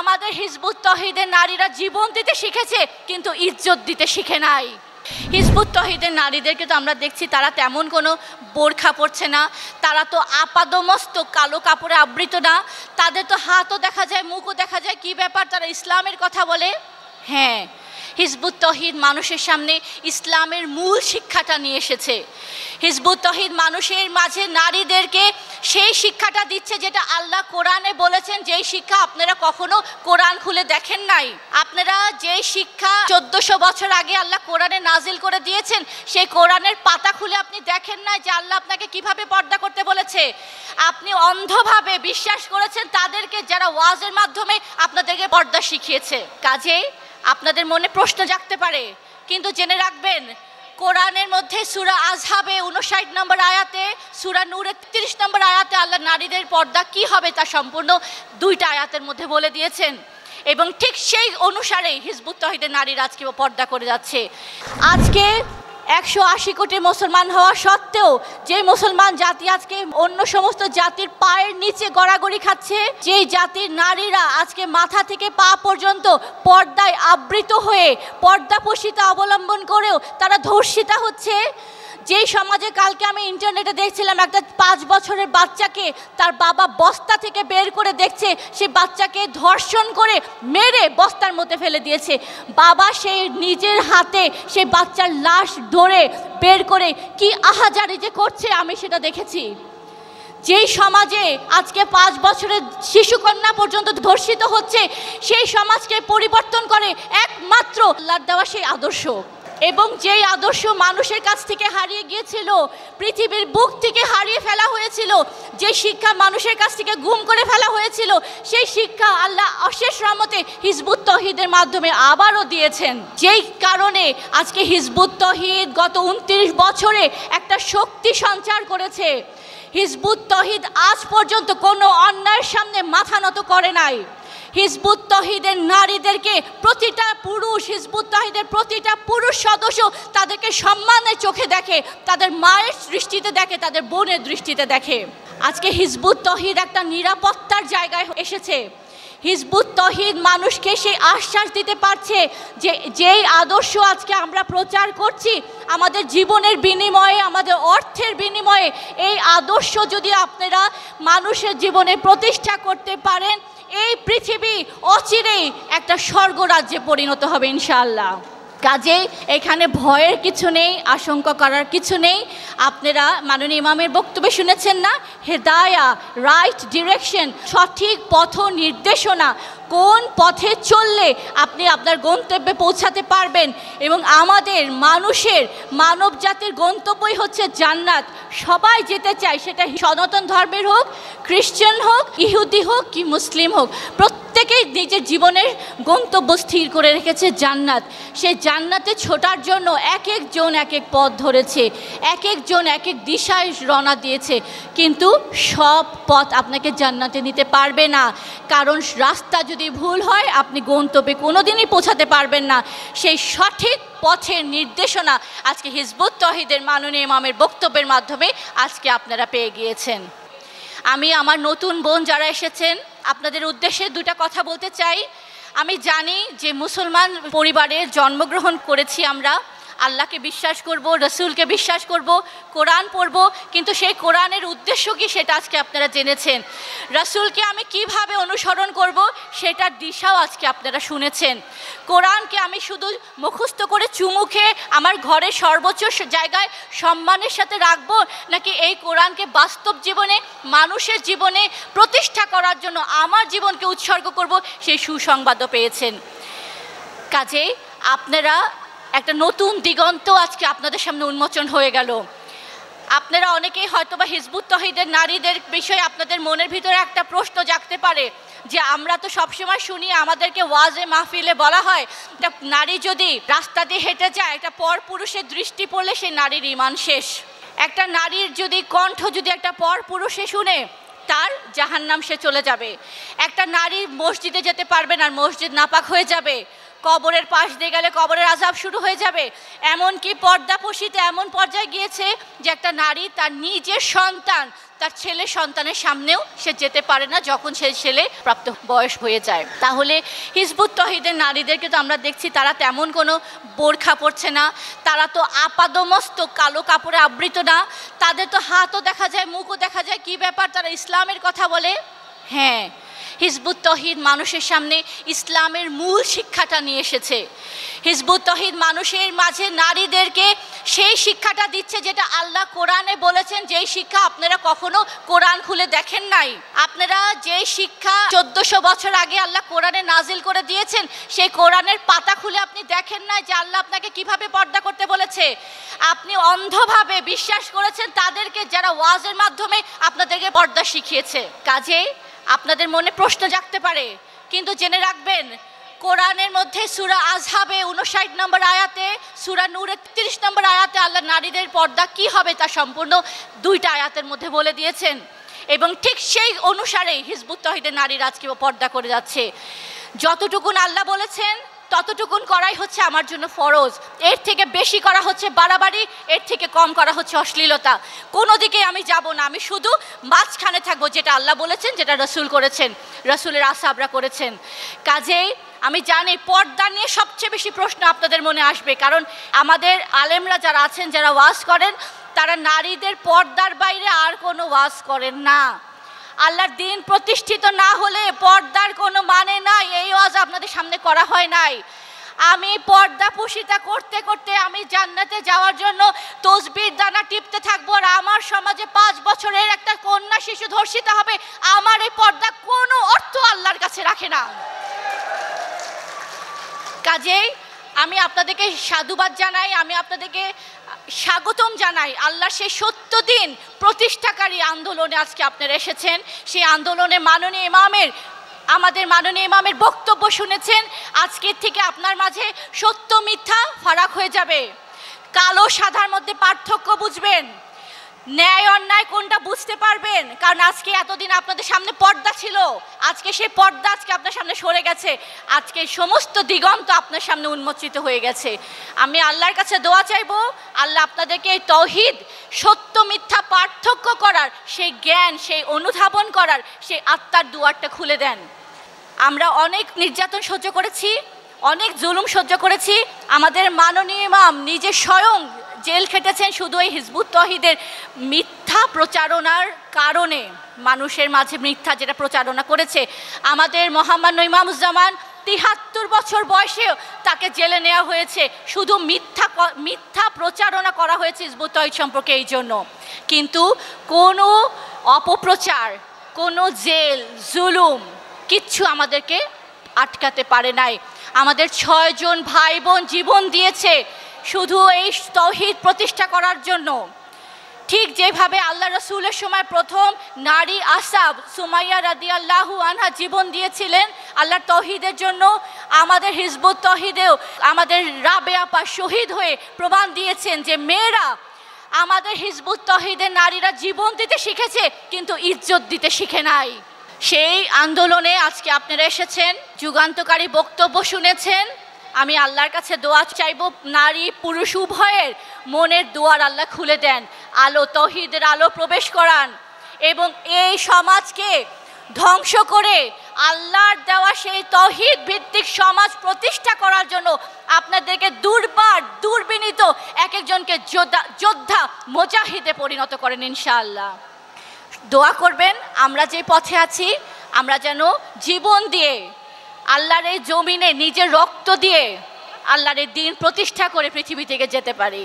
আমাদের হিজবুত তহিদের নারীরা জীবন দিতে শিখেছে কিন্তু ইজ্জত দিতে শিখে নাই হিজবুত তহিদের নারীদেরকে তো আমরা দেখছি তারা তেমন কোনো বোরখা পরছে না তারা তো আপাদমস্ত কালো কাপড়ে আবৃত না তাদের তো হাতও দেখা যায় মুখও দেখা যায় কি ব্যাপার তারা ইসলামের কথা বলে হ্যাঁ হিজবুত তহিদ মানুষের সামনে ইসলামের মূল শিক্ষাটা নিয়ে এসেছে হিজবুত তহিদ মানুষের মাঝে নারীদেরকে সেই শিক্ষাটা দিচ্ছে যেটা আল্লাহ কোরআনে বলেছেন যেই শিক্ষা আপনারা কখনো কোরআন খুলে দেখেন নাই আপনারা যেই শিক্ষা চোদ্দশো বছর আগে আল্লাহ কোরআনে নাজিল করে দিয়েছেন সেই কোরআনের পাতা খুলে আপনি দেখেন নাই যে আল্লাহ আপনাকে কিভাবে পর্দা করতে বলেছে আপনি অন্ধভাবে বিশ্বাস করেছেন তাদেরকে যারা ওয়াজের মাধ্যমে আপনাদেরকে পর্দা শিখিয়েছে কাজেই আপনাদের মনে প্রশ্ন জাগতে পারে কিন্তু জেনে রাখবেন কোরআনের মধ্যে সুরা আজহাবে উনষাট নম্বর আয়াতে সুরা নূরে তিরিশ নম্বর আয়াতে আল্লাহ নারীদের পর্দা কি হবে তা সম্পূর্ণ দুইটা আয়াতের মধ্যে বলে দিয়েছেন এবং ঠিক সেই অনুসারে হিজবুত তহিদের নারীরা আজকে পর্দা করে যাচ্ছে আজকে একশো আশি কোটি মুসলমান হওয়া সত্ত্বেও যে মুসলমান জাতি আজকে অন্য সমস্ত জাতির পায়ের নিচে গড়াগড়ি খাচ্ছে যে জাতির নারীরা আজকে মাথা থেকে পা পর্যন্ত পর্দায় আবৃত হয়ে পর্দা অবলম্বন করেও তারা ধর্ষিতা হচ্ছে যেই সমাজে কালকে আমি ইন্টারনেটে দেখছিলাম একটা পাঁচ বছরের বাচ্চাকে তার বাবা বস্তা থেকে বের করে দেখছে সে বাচ্চাকে ধর্ষণ করে মেরে বস্তার মধ্যে ফেলে দিয়েছে বাবা সেই নিজের হাতে সেই বাচ্চার লাশ ধরে বের করে কি আহাজারি যে করছে আমি সেটা দেখেছি যেই সমাজে আজকে পাঁচ বছরের শিশুকন্যা পর্যন্ত ধর্ষিত হচ্ছে সেই সমাজকে পরিবর্তন করে একমাত্র আল্লাহর দেওয়া সেই আদর্শ এবং যেই আদর্শ মানুষের কাছ থেকে হারিয়ে গিয়েছিল পৃথিবীর বুক থেকে হারিয়ে ফেলা হয়েছিল যে শিক্ষা মানুষের কাছ থেকে গুম করে ফেলা হয়েছিল সেই শিক্ষা আল্লাহ অশেষ রহমতে হিজবুত তহিদের মাধ্যমে আবারও দিয়েছেন যেই কারণে আজকে হিজবুত তহিদ গত উনত্রিশ বছরে একটা শক্তি সঞ্চার করেছে হিজবুত তহিদ আজ পর্যন্ত কোনো অন্যায়ের সামনে মাথা নত করে নাই হিজবুত তহিদের নারীদেরকে প্রতিটা পুরুষ হিজবুত তহিদের প্রতিটা পুরুষ সদস্য তাদেরকে সম্মানের চোখে দেখে তাদের মায়ের দৃষ্টিতে দেখে তাদের বোনের দৃষ্টিতে দেখে আজকে হিজবুত তহিদ একটা নিরাপত্তার জায়গায় এসেছে হিজবুত তহিদ মানুষকে সেই আশ্বাস দিতে পারছে যে যেই আদর্শ আজকে আমরা প্রচার করছি আমাদের জীবনের বিনিময়ে আমাদের অর্থের বিনিময়ে এই আদর্শ যদি আপনারা মানুষের জীবনে প্রতিষ্ঠা করতে পারেন এই পৃথিবী অচিরেই একটা স্বর্গরাজ্যে পরিণত হবে ইনশাআল্লাহ কাজেই এখানে ভয়ের কিছু নেই আশঙ্কা করার কিছু নেই আপনারা মাননীয় ইমামের বক্তব্য শুনেছেন না হেদায়া রাইট ডিরেকশন সঠিক পথ নির্দেশনা কোন পথে চললে আপনি আপনার গন্তব্যে পৌঁছাতে পারবেন এবং আমাদের মানুষের মানব জাতির গন্তব্যই হচ্ছে জান্নাত সবাই যেতে চায় সেটা সনাতন ধর্মের হোক খ্রিশ্চান হোক ইহুদি হোক কি মুসলিম হোক প্রত্যেক প্রত্যেকেই নিজের জীবনের গন্তব্য স্থির করে রেখেছে জান্নাত সে জান্নাতে ছোটার জন্য এক একজন এক এক পথ ধরেছে এক একজন এক এক দিশায় রওনা দিয়েছে কিন্তু সব পথ আপনাকে জান্নাতে নিতে পারবে না কারণ রাস্তা যদি ভুল হয় আপনি গন্তব্যে কোনোদিনই পৌঁছাতে পারবেন না সেই সঠিক পথের নির্দেশনা আজকে হিজবুত তহিদের মাননীয় ইমামের বক্তব্যের মাধ্যমে আজকে আপনারা পেয়ে গিয়েছেন আমি আমার নতুন বোন যারা এসেছেন আপনাদের উদ্দেশ্যে দুটা কথা বলতে চাই আমি জানি যে মুসলমান পরিবারে জন্মগ্রহণ করেছি আমরা আল্লাহকে বিশ্বাস করব রসুলকে বিশ্বাস করব কোরআন পড়ব কিন্তু সেই কোরআনের উদ্দেশ্য কি সেটা আজকে আপনারা জেনেছেন রসুলকে আমি কিভাবে অনুসরণ করব সেটার দিশাও আজকে আপনারা শুনেছেন কোরআনকে আমি শুধু মুখস্থ করে চুমুখে আমার ঘরে সর্বোচ্চ জায়গায় সম্মানের সাথে রাখব নাকি এই কোরআনকে বাস্তব জীবনে মানুষের জীবনে প্রতিষ্ঠা করার জন্য আমার জীবনকে উৎসর্গ করব সেই সুসংবাদও পেয়েছেন কাজেই আপনারা একটা নতুন দিগন্ত আজকে আপনাদের সামনে উন্মোচন হয়ে গেল আপনারা অনেকেই হয়তোবা হিজবুত তহিদের নারীদের বিষয়ে আপনাদের মনের ভিতরে একটা প্রশ্ন জাগতে পারে যে আমরা তো সবসময় শুনি আমাদেরকে ওয়াজে মাহফিলে বলা হয় একটা নারী যদি রাস্তা দিয়ে হেঁটে যায় একটা পর পুরুষের দৃষ্টি পড়লে সেই নারীর ইমান শেষ একটা নারীর যদি কণ্ঠ যদি একটা পর পুরুষে শুনে তার জাহান্নাম সে চলে যাবে একটা নারী মসজিদে যেতে পারবে না মসজিদ নাপাক হয়ে যাবে কবরের পাশ দিয়ে গেলে কবরের আজাব শুরু হয়ে যাবে এমনকি পর্দা পশিতে এমন পর্যায়ে গিয়েছে যে একটা নারী তার নিজের সন্তান তার ছেলে সন্তানের সামনেও সে যেতে পারে না যখন সে ছেলে প্রাপ্ত বয়স হয়ে যায় তাহলে হিজবুত তহিদের নারীদেরকে তো আমরা দেখছি তারা তেমন কোনো বোরখা পরছে না তারা তো আপাদমস্ত কালো কাপড়ে আবৃত না তাদের তো হাতও দেখা যায় মুখও দেখা যায় কি ব্যাপার তারা ইসলামের কথা বলে হ্যাঁ হিজবুত তহিদ মানুষের সামনে ইসলামের মূল শিক্ষাটা নিয়ে এসেছে হিজবুত তহিদ মানুষের মাঝে নারীদেরকে সেই শিক্ষাটা দিচ্ছে যেটা আল্লাহ কোরআনে বলেছেন যেই শিক্ষা আপনারা কখনো কোরআন খুলে দেখেন নাই আপনারা যে শিক্ষা চোদ্দশো বছর আগে আল্লাহ কোরআনে নাজিল করে দিয়েছেন সেই কোরআনের পাতা খুলে আপনি দেখেন নাই যে আল্লাহ আপনাকে কিভাবে পর্দা করতে বলেছে আপনি অন্ধভাবে বিশ্বাস করেছেন তাদেরকে যারা ওয়াজের মাধ্যমে আপনাদেরকে পর্দা শিখিয়েছে কাজেই আপনাদের মনে প্রশ্ন জাগতে পারে কিন্তু জেনে রাখবেন কোরআনের মধ্যে সুরা আজহাবে উনষাট নম্বর আয়াতে সুরা নূরে তিরিশ নম্বর আয়াতে আল্লাহ নারীদের পর্দা কি হবে তা সম্পূর্ণ দুইটা আয়াতের মধ্যে বলে দিয়েছেন এবং ঠিক সেই অনুসারে হিজবুত তহিদের নারীরা আজকে পর্দা করে যাচ্ছে যতটুকুন আল্লাহ বলেছেন ততটুকুন করাই হচ্ছে আমার জন্য ফরজ এর থেকে বেশি করা হচ্ছে বাড়াবাড়ি এর থেকে কম করা হচ্ছে অশ্লীলতা কোনো দিকে আমি যাব না আমি শুধু মাঝখানে থাকবো যেটা আল্লাহ বলেছেন যেটা রসুল করেছেন রসুলের আসাবরা করেছেন কাজেই আমি জানি পর্দা নিয়ে সবচেয়ে বেশি প্রশ্ন আপনাদের মনে আসবে কারণ আমাদের আলেমরা যারা আছেন যারা ওয়াজ করেন তারা নারীদের পর্দার বাইরে আর কোনো ওয়াজ করেন না আল্লাহর দিন প্রতিষ্ঠিত না হলে পর্দার কোনো মানে নাই এই ওয়াজ আপনাদের সামনে করা হয় নাই আমি পর্দা পোষিতা করতে করতে আমি জান্নাতে যাওয়ার জন্য তসবির দানা টিপতে থাকবো আর আমার সমাজে পাঁচ বছরের একটা কন্যা শিশু ধর্ষিত হবে আমার এই পর্দা কোনো অর্থ আল্লাহর কাছে রাখে না কাজেই আমি আপনাদেরকে সাধুবাদ জানাই আমি আপনাদেরকে স্বাগতম জানাই আল্লাহ সে সত্য দিন প্রতিষ্ঠাকারী আন্দোলনে আজকে আপনারা এসেছেন সেই আন্দোলনে মাননীয় ইমামের আমাদের মাননীয় ইমামের বক্তব্য শুনেছেন আজকের থেকে আপনার মাঝে সত্য মিথ্যা ফারাক হয়ে যাবে কালো সাদার মধ্যে পার্থক্য ন্যায় অন্যায় কোনটা বুঝতে পারবেন কারণ আজকে এতদিন আপনাদের সামনে পর্দা ছিল আজকে সেই পর্দা আজকে আপনার সামনে সরে গেছে আজকে সমস্ত দিগন্ত আপনার সামনে উন্মোচিত হয়ে গেছে আমি আল্লাহর কাছে দোয়া চাইব আল্লাহ আপনাদেরকে এই তহিদ সত্য মিথ্যা পার্থক্য করার সেই জ্ঞান সেই অনুধাবন করার সেই আত্মার দুয়ারটা খুলে দেন আমরা অনেক নির্যাতন সহ্য করেছি অনেক জুলুম সহ্য করেছি আমাদের মাননীয় ইমাম নিজে স্বয়ং জেল খেটেছেন শুধু এই হিজবুত তহিদের মিথ্যা প্রচারণার কারণে মানুষের মাঝে মিথ্যা যেটা প্রচারণা করেছে আমাদের মোহাম্মদ ইমামুজ্জামান তিহাত্তর বছর বয়সেও তাকে জেলে নেওয়া হয়েছে শুধু মিথ্যা মিথ্যা প্রচারণা করা হয়েছে হিজবুত তহিদ সম্পর্কে এই জন্য কিন্তু কোনো অপপ্রচার কোনো জেল জুলুম কিচ্ছু আমাদেরকে আটকাতে পারে নাই আমাদের ছয়জন ভাই বোন জীবন দিয়েছে শুধু এই তৌহিদ প্রতিষ্ঠা করার জন্য ঠিক যেভাবে আল্লাহ রসুলের সময় প্রথম নারী আসাব সুমাইয়া রাদি আল্লাহু আনহা জীবন দিয়েছিলেন আল্লাহর তহিদের জন্য আমাদের হিজবুত তহিদেও আমাদের রাবে আপা শহীদ হয়ে প্রমাণ দিয়েছেন যে মেয়েরা আমাদের হিজবুত তহিদের নারীরা জীবন দিতে শিখেছে কিন্তু ইজ্জত দিতে শিখে নাই সেই আন্দোলনে আজকে আপনারা এসেছেন যুগান্তকারী বক্তব্য শুনেছেন আমি আল্লাহর কাছে দোয়া চাইব নারী পুরুষ উভয়ের মনের দোয়ার আল্লাহ খুলে দেন আলো তহিদের আলো প্রবেশ করান এবং এই সমাজকে ধ্বংস করে আল্লাহর দেওয়া সেই তহিদ ভিত্তিক সমাজ প্রতিষ্ঠা করার জন্য আপনাদেরকে দুর্বার দুর্বিনীত এক একজনকে যোদ্ধা মোজাহিদে পরিণত করেন ইনশাআল্লাহ দোয়া করবেন আমরা যে পথে আছি আমরা যেন জীবন দিয়ে আল্লাহর এই জমিনে নিজের রক্ত দিয়ে আল্লাহর দিন প্রতিষ্ঠা করে পৃথিবী থেকে যেতে পারি